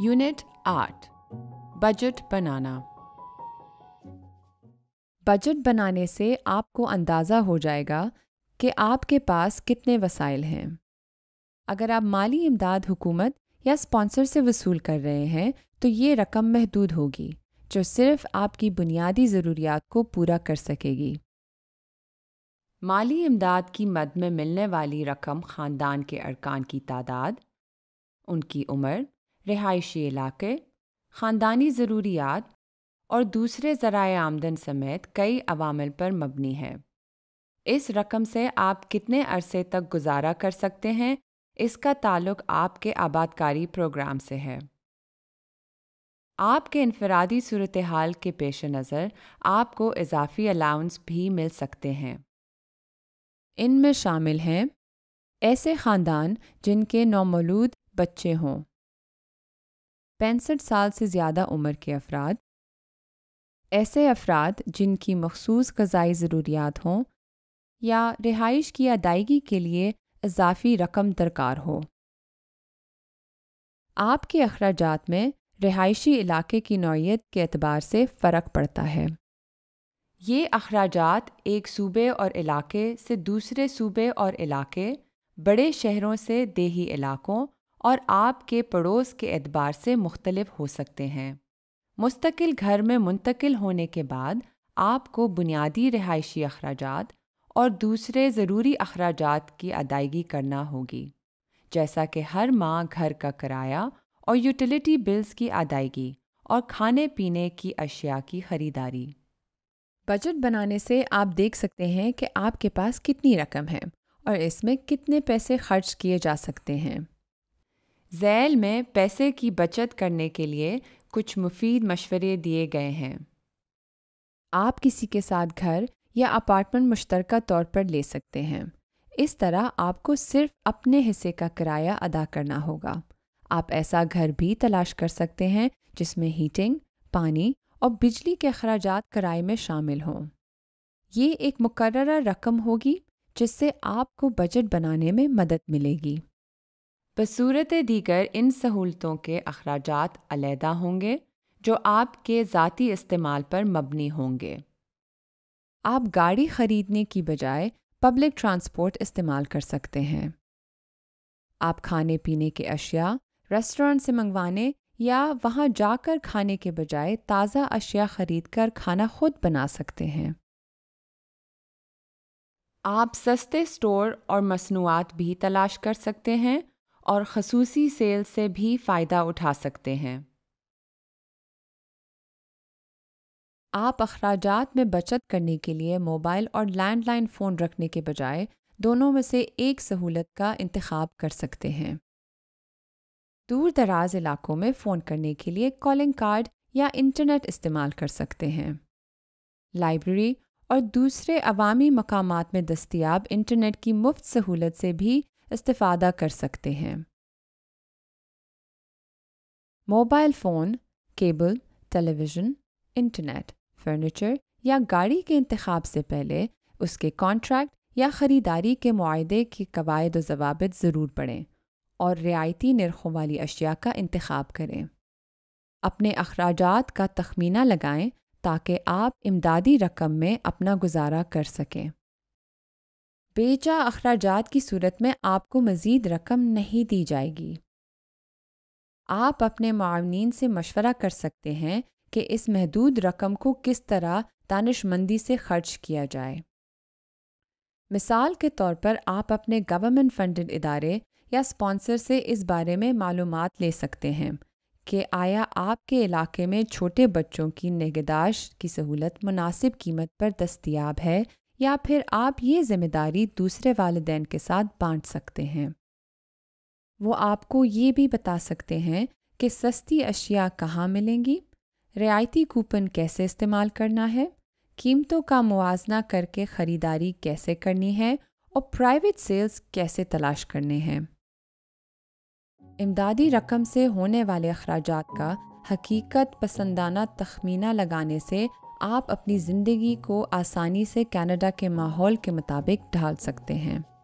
unit आठ budget बनाना budget बनाने से आपको अंदाज़ा हो जाएगा कि आपके पास कितने वसाइल हैं अगर आप माली इमदाद हुकूमत या स्पॉन्सर से वसूल कर रहे हैं तो ये रकम महदूद होगी जो सिर्फ आपकी बुनियादी ज़रूरियात को पूरा कर सकेगी माली इमदाद की मद में मिलने वाली रकम ख़ानदान के अरकान की तादाद उनकी उम्र रिहायशी इलाके ख़ानदानी ज़रूरियात और दूसरे ज़राए आमदन समेत कई अवामल पर मबनी है इस रकम से आप कितने अरसे तक गुजारा कर सकते हैं इसका ताल्लुक आपके आबादकारी प्रोग्राम से है आपके इनफरादी सूरत हाल के पेश नज़र आपको इजाफी अलाउंस भी मिल सकते हैं इनमें शामिल हैं ऐसे ख़ानदान जिनके नौमलूद बच्चे हों पैंसठ साल से ज़्यादा उम्र के अफराद ऐसे अफराद जिनकी मखसूस गज़ाई ज़रूरियात हों या रिहाइश की अदायगी के लिए इजाफी रकम दरकार हो आपके अखराज में रिहायशी इलाके की नौीयत के अतबार से फ़र्क पड़ता है ये अखराज एक सूबे और इलाके से दूसरे सूबे और इलाके बड़े शहरों से देही इलाकों और आपके पड़ोस के एतबार से मुख्तलिफ हो सकते हैं मुस्तकिल घर में मुंतकिल होने के बाद आपको बुनियादी रिहायशी अखराज और दूसरे ज़रूरी अखराज की अदायगी करना होगी जैसा कि हर माह घर का किराया और यूटिलिटी बिल्स की अदायगी और खाने पीने की अशिया की ख़रीदारी बजट बनाने से आप देख सकते हैं कि आपके पास कितनी रकम है और इसमें कितने पैसे खर्च किए जा सकते हैं जैल में पैसे की बचत करने के लिए कुछ मुफीद मशवरे दिए गए हैं आप किसी के साथ घर या अपार्टमेंट मुश्तरक तौर पर ले सकते हैं इस तरह आपको सिर्फ अपने हिस्से का किराया अदा करना होगा आप ऐसा घर भी तलाश कर सकते हैं जिसमें हीटिंग पानी और बिजली के अखराज किराए में शामिल हों ये एक मुकर रकम होगी जिससे आपको बजट बनाने में मदद मिलेगी बसूरत दीगर इन सहूलतों के अखराज अलहदा होंगे जो आपके ज़ाती इस्तेमाल पर मबनी होंगे आप गाड़ी ख़रीदने की बजाय पब्लिक ट्रांसपोर्ट इस्तेमाल कर सकते हैं आप खाने पीने के अशिया रेस्टोरेंट से मंगवाने या वहाँ जाकर खाने के बजाय ताज़ा अशिया ख़रीद कर खाना खुद बना सकते हैं आप सस्ते स्टोर और मसनूआत भी तलाश कर सकते हैं और खसूसी सेल से भी फ़ायदा उठा सकते हैं आप अखराज में बचत करने के लिए मोबाइल और लैंडलाइन फ़ोन रखने के बजाय दोनों में से एक सहूलत का इंतखब कर सकते हैं दूर दराज इलाकों में फ़ोन करने के लिए कॉलिंग कार्ड या इंटरनेट इस्तेमाल कर सकते हैं लाइब्रेरी और दूसरे अवामी मकाम में दस्तियाब इंटरनेट की मुफ्त सहूलत से भी इस्तेफ़ादा कर सकते हैं mobile phone cable television internet furniture या गाड़ी के इंतखब से पहले उसके कॉन्ट्रैक्ट या ख़रीदारी के माहे के कवायद व ज़रूर पढ़ें और रियायती नरखों वाली अशिया का इंतखब करें अपने अखराज का तखमीना लगाएं ताकि आप इमदादी रकम में अपना गुजारा कर सकें बेचा अखराज की सूरत में आपको मज़ीद रकम नहीं दी जाएगी आप अपने मामनीन से मशवरा कर सकते हैं कि इस महदूद रकम को किस तरह दानशमंदी से खर्च किया जाए मिसाल के तौर पर आप अपने गवर्नमेंट फंडेड इदारे या स्पॉन्सर से इस बारे में मालूम ले सकते हैं कि आया आपके इलाके में छोटे बच्चों की निगदाश की सहूलत मुनासिब कीमत पर दस्तियाब है या फिर आप ये जिम्मेदारी दूसरे वालदेन के साथ बांट सकते हैं वो आपको ये भी बता सकते हैं कि सस्ती अशिया कहाँ मिलेंगी रियायती कूपन कैसे इस्तेमाल करना है कीमतों का मुआवजना करके ख़रीदारी कैसे करनी है और प्राइवेट सेल्स कैसे तलाश करने हैं इमदादी रकम से होने वाले अखराज का हकीकत पसंदाना तखमीना लगाने से आप अपनी ज़िंदगी को आसानी से कनाडा के माहौल के मुताबिक ढाल सकते हैं